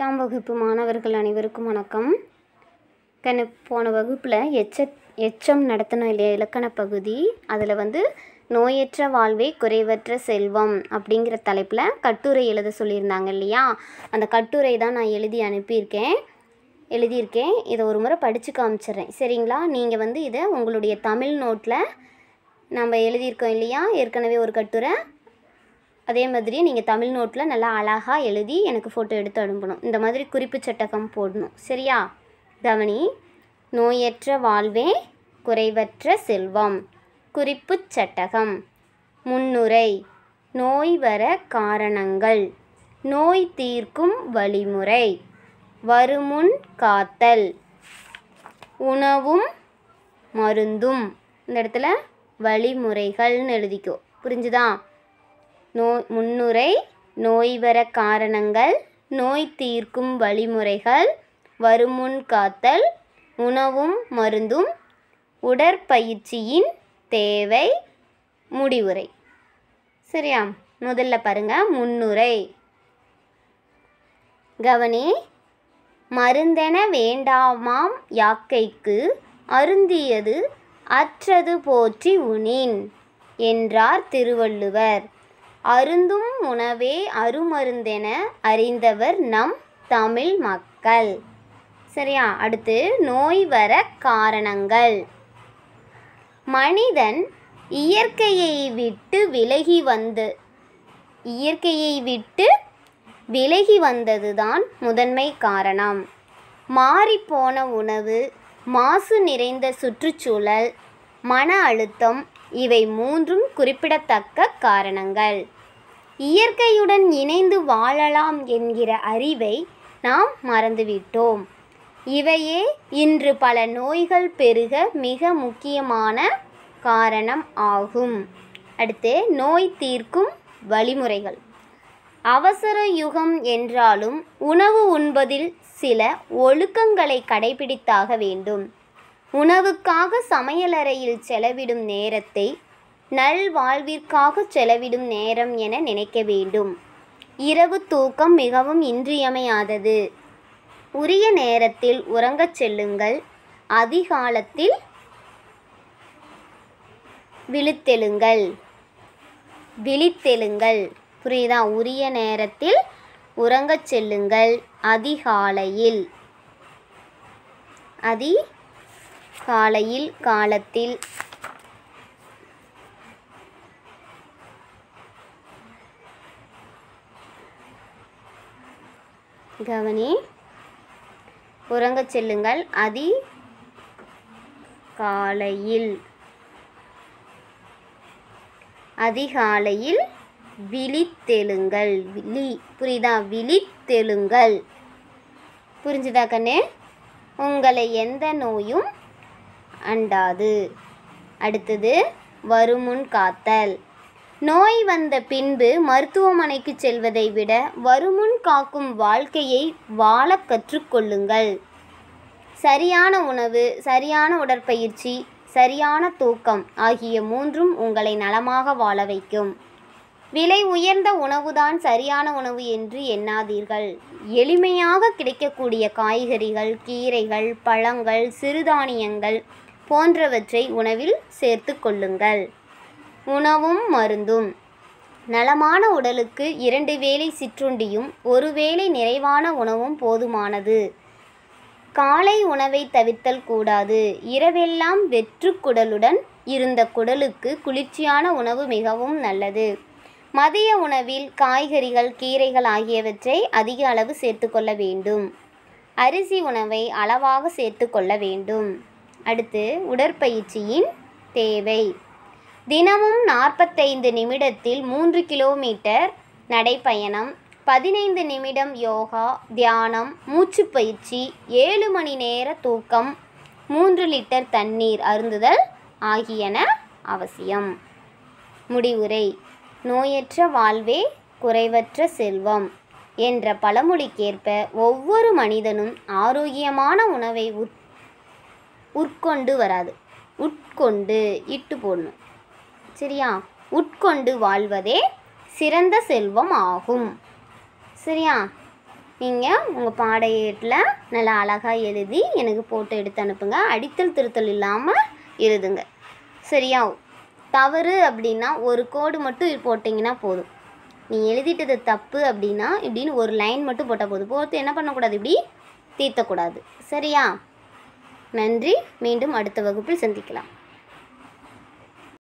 எட்டாம் வகுப்பு மாணவர்கள் அனைவருக்கும் வணக்கம் கண்ணு போன வகுப்பில் எச்ச எச்சம் நடத்தணும் இல்லையா இலக்கண பகுதி அதில் வந்து நோயற்ற வாழ்வே குறைவற்ற செல்வம் அப்படிங்கிற தலைப்பில் கட்டுரை எழுத சொல்லியிருந்தாங்க இல்லையா அந்த கட்டுரை தான் நான் எழுதி அனுப்பியிருக்கேன் எழுதியிருக்கேன் இதை ஒரு முறை படித்து காமிச்சிட்றேன் சரிங்களா நீங்கள் வந்து இதை உங்களுடைய தமிழ் நோட்டில் நம்ம எழுதியிருக்கோம் இல்லையா ஏற்கனவே ஒரு கட்டுரை அதே மாதிரி நீங்கள் தமிழ் நோட்டில் நல்லா அழகாக எழுதி எனக்கு ஃபோட்டோ எடுத்து அனுப்பணும் இந்த மாதிரி குறிப்பு சட்டகம் போடணும் சரியா கவனி நோயற்ற வாழ்வே குறைவற்ற செல்வம் குறிப்பு சட்டகம் முன்னுரை நோய் வர காரணங்கள் நோய் தீர்க்கும் வழிமுறை வருமுன் காத்தல் உணவும் மருந்தும் இந்த இடத்துல வழிமுறைகள்னு எழுதிக்கோ புரிஞ்சுதான் நோய் முன்னுரை நோய் வர காரணங்கள் நோய் தீர்க்கும் வழிமுறைகள் வருமுன் காத்தல் உணவும் மருந்தும் உடற்பயிற்சியின் தேவை முடிவுரை சரியா முதல்ல பாருங்க முன்னுரை கவனி மருந்தென வேண்டாமாம் யாக்கைக்கு அருந்தியது அற்றது போற்றி உனின் என்றார் திருவள்ளுவர் அருந்தும் உணவே அருமருந்தென அறிந்தவர் நம் தமிழ் மக்கள் சரியா அடுத்து நோய் வர காரணங்கள் மனிதன் இயற்கையை விட்டு விலகி வந்து இயற்கையை விட்டு விலகி வந்ததுதான் முதன்மை காரணம் மாறிப்போன உணவு மாசு நிறைந்த சுற்றுச்சூழல் மன அழுத்தம் இவை மூன்றும் குறிப்பிடத்தக்க காரணங்கள் இயற்கையுடன் இணைந்து வாழலாம் என்கிற அறிவை நாம் மறந்துவிட்டோம் இவையே இன்று பல நோய்கள் பெருக மிக முக்கியமான காரணம் ஆகும் அடுத்து நோய் தீர்க்கும் வழிமுறைகள் அவசர யுகம் என்றாலும் உணவு உண்பதில் சில ஒழுக்கங்களை கடைபிடித்தாக வேண்டும் உணவுக்காக சமையலறையில் செலவிடும் நேரத்தை நல்வாழ்விற்காக செலவிடும் நேரம் என நினைக்க வேண்டும் இரவு தூக்கம் மிகவும் இன்றியமையாதது உரிய நேரத்தில் உறங்கச் செல்லுங்கள் அதிகாலத்தில் விழித்தெழுங்கள் விழித்தெழுங்கள் புரியுதா உரிய நேரத்தில் உறங்கச் செல்லுங்கள் அதிகாலையில் அதி காலையில் காலத்தில் கவனி உறங்கச் செல்லுங்கள் அதி காலையில் அதிகாலையில் விழித்தெழுங்கள் விழி புரியுதா விழித்தெழுங்கள் புரிஞ்சுதா கண்ணு உங்களை எந்த நோயும் அண்டாது அடுத்தது வருமுன் காத்தல் நோய் வந்த பின்பு மருத்துவமனைக்கு செல்வதை விட வருமுன் காக்கும் வாழ்க்கையை வாழ கற்றுக்கொள்ளுங்கள் சரியான உணவு சரியான உடற்பயிற்சி சரியான தூக்கம் ஆகிய மூன்றும் உங்களை நலமாக வாழ வைக்கும் விலை உயர்ந்த உணவுதான் சரியான உணவு என்று எண்ணாதீர்கள் எளிமையாக கிடைக்கக்கூடிய காய்கறிகள் கீரைகள் பழங்கள் சிறுதானியங்கள் போன்றவற்றை உணவில் சேர்த்து கொள்ளுங்கள் உணவும் மருந்தும் நலமான உடலுக்கு இரண்டு வேளை சிற்றுண்டியும் ஒரு வேளை நிறைவான உணவும் போதுமானது காலை உணவை தவிர்த்தல் கூடாது இரவெல்லாம் வெற்று குடலுடன் இருந்த குடலுக்கு குளிர்ச்சியான உணவு மிகவும் நல்லது மதிய உணவில் காய்கறிகள் கீரைகள் ஆகியவற்றை அதிக அளவு சேர்த்து கொள்ள வேண்டும் அரிசி உணவை அளவாக சேர்த்து கொள்ள வேண்டும் அடுத்து உடற்பயிற்சியின் தேவை தினமும் நாற்பத்தைந்து நிமிடத்தில் மூன்று கிலோமீட்டர் நடைப்பயணம் பதினைந்து நிமிடம் யோகா தியானம் மூச்சு பயிற்சி ஏழு மணி நேர தூக்கம் மூன்று லிட்டர் தண்ணீர் அருந்துதல் ஆகியன அவசியம் முடிவுரை நோயற்ற வாழ்வே குறைவற்ற செல்வம் என்ற பழமொழிக்கேற்ப ஒவ்வொரு மனிதனும் ஆரோக்கியமான உணவை உட் உட்கொண்டு வராது உட்கொண்டு இட்டு போடணும் சரியா உட்கொண்டு வாழ்வதே சிறந்த செல்வம் ஆகும் சரியா நீங்கள் உங்கள் பாடையீட்டில் நல்லா அழகாக எழுதி எனக்கு போட்டு எடுத்து அனுப்புங்க அடித்தல் திருத்தல் இல்லாமல் எழுதுங்க சரியா தவறு அப்படின்னா ஒரு கோடு மட்டும் போட்டிங்கன்னா போதும் நீ எழுதிட்டது தப்பு அப்படின்னா இப்படின்னு ஒரு லைன் மட்டும் போட்டால் போதும் போட்டு என்ன பண்ணக்கூடாது இப்படி தீர்த்தக்கூடாது சரியா நன்றி மீண்டும் அடுத்த வகுப்பில் சந்திக்கலாம்